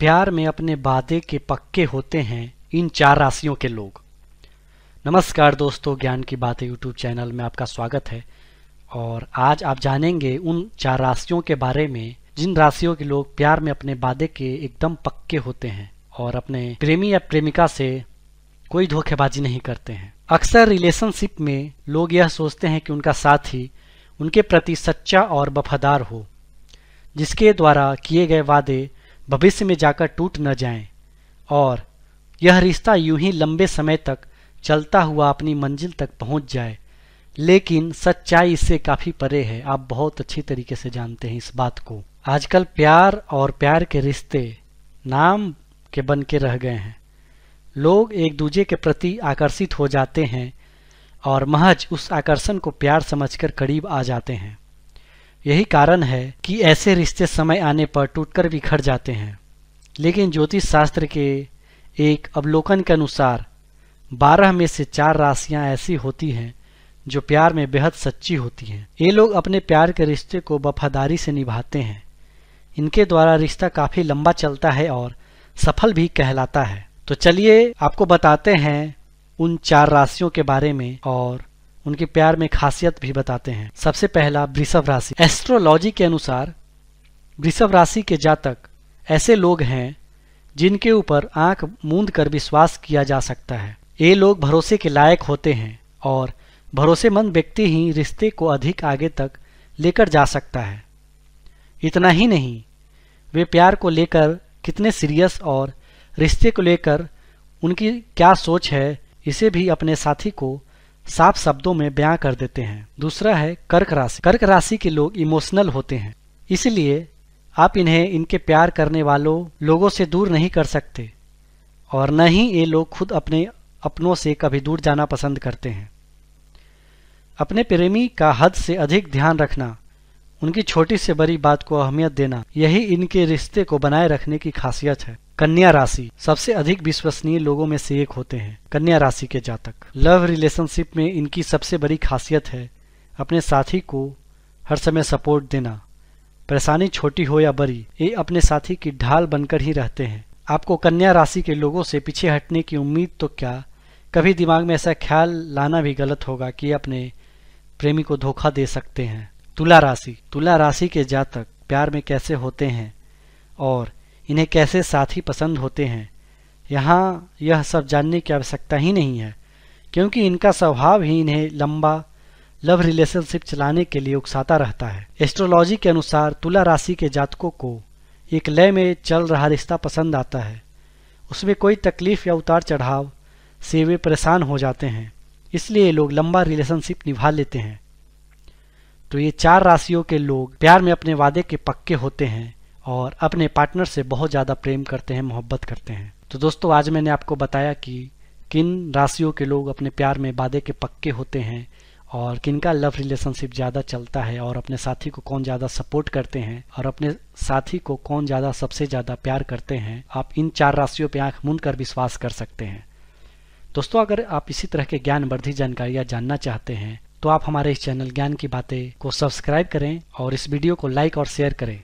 प्यार में अपने वादे के पक्के होते हैं इन चार राशियों के लोग नमस्कार दोस्तों ज्ञान की बातें यूट्यूब चैनल में आपका स्वागत है और आज आप जानेंगे उन चार राशियों के बारे में जिन राशियों के लोग प्यार में अपने वादे के एकदम पक्के होते हैं और अपने प्रेमी या प्रेमिका से कोई धोखेबाजी नहीं करते हैं अक्सर रिलेशनशिप में लोग यह सोचते हैं कि उनका साथी उनके प्रति सच्चा और वफादार हो जिसके द्वारा किए गए वादे भविष्य में जाकर टूट न जाएं और यह रिश्ता यूं ही लंबे समय तक चलता हुआ अपनी मंजिल तक पहुंच जाए लेकिन सच्चाई इससे काफ़ी परे है आप बहुत अच्छी तरीके से जानते हैं इस बात को आजकल प्यार और प्यार के रिश्ते नाम के बन के रह गए हैं लोग एक दूजे के प्रति आकर्षित हो जाते हैं और महज उस आकर्षण को प्यार समझकर करीब आ जाते हैं यही कारण है कि ऐसे रिश्ते समय आने पर टूटकर बिखर जाते हैं लेकिन ज्योतिष शास्त्र के एक अवलोकन के अनुसार बारह में से चार राशियां ऐसी होती हैं जो प्यार में बेहद सच्ची होती हैं ये लोग अपने प्यार के रिश्ते को वफादारी से निभाते हैं इनके द्वारा रिश्ता काफ़ी लंबा चलता है और सफल भी कहलाता है तो चलिए आपको बताते हैं उन चार राशियों के बारे में और उनके प्यार में खासियत भी बताते हैं सबसे पहला वृषभ राशि एस्ट्रोलॉजी के अनुसार वृषभ राशि के जातक ऐसे लोग हैं जिनके ऊपर आंख मूंद कर विश्वास किया जा सकता है ये लोग भरोसे के लायक होते हैं और भरोसेमंद व्यक्ति ही रिश्ते को अधिक आगे तक लेकर जा सकता है इतना ही नहीं वे प्यार को लेकर कितने सीरियस और रिश्ते को लेकर उनकी क्या सोच है इसे भी अपने साथी को साफ शब्दों में बयां कर देते हैं दूसरा है कर्क राशि कर्क राशि के लोग इमोशनल होते हैं इसलिए आप इन्हें इनके प्यार करने वालों लोगों से दूर नहीं कर सकते और न ही ये लोग खुद अपने अपनों से कभी दूर जाना पसंद करते हैं अपने प्रेमी का हद से अधिक ध्यान रखना उनकी छोटी से बड़ी बात को अहमियत देना यही इनके रिश्ते को बनाए रखने की खासियत है कन्या राशि सबसे अधिक विश्वसनीय लोगों में से एक होते हैं कन्या राशि के जातक लव रिलेशनशिप में इनकी सबसे बड़ी खासियत है अपने साथी को हर समय सपोर्ट देना परेशानी छोटी हो या बड़ी ये अपने साथी की ढाल बनकर ही रहते हैं आपको कन्या राशि के लोगों से पीछे हटने की उम्मीद तो क्या कभी दिमाग में ऐसा ख्याल लाना भी गलत होगा कि अपने प्रेमी को धोखा दे सकते हैं तुला राशि तुला राशि के जातक प्यार में कैसे होते हैं और इन्हें कैसे साथी पसंद होते हैं यहाँ यह सब जानने की आवश्यकता ही नहीं है क्योंकि इनका स्वभाव ही इन्हें लंबा लव रिलेशनशिप चलाने के लिए उकसाता रहता है एस्ट्रोलॉजी के अनुसार तुला राशि के जातकों को एक लय में चल रहा रिश्ता पसंद आता है उसमें कोई तकलीफ या उतार चढ़ाव से वे परेशान हो जाते हैं इसलिए लोग लंबा रिलेशनशिप निभा लेते हैं तो ये चार राशियों के लोग प्यार में अपने वादे के पक्के होते हैं और अपने पार्टनर से बहुत ज़्यादा प्रेम करते हैं मोहब्बत करते हैं तो दोस्तों आज मैंने आपको बताया कि किन राशियों के लोग अपने प्यार में वादे के पक्के होते हैं और किनका लव रिलेशनशिप ज़्यादा चलता है और अपने साथी को कौन ज़्यादा सपोर्ट करते हैं और अपने साथी को कौन ज़्यादा सबसे ज़्यादा प्यार करते हैं आप इन चार राशियों पर आँख मूंद कर विश्वास कर सकते हैं दोस्तों अगर आप इसी तरह के वर्धी जानकारियाँ जानना चाहते हैं तो आप हमारे इस चैनल ज्ञान की बातें को सब्सक्राइब करें और इस वीडियो को लाइक और शेयर करें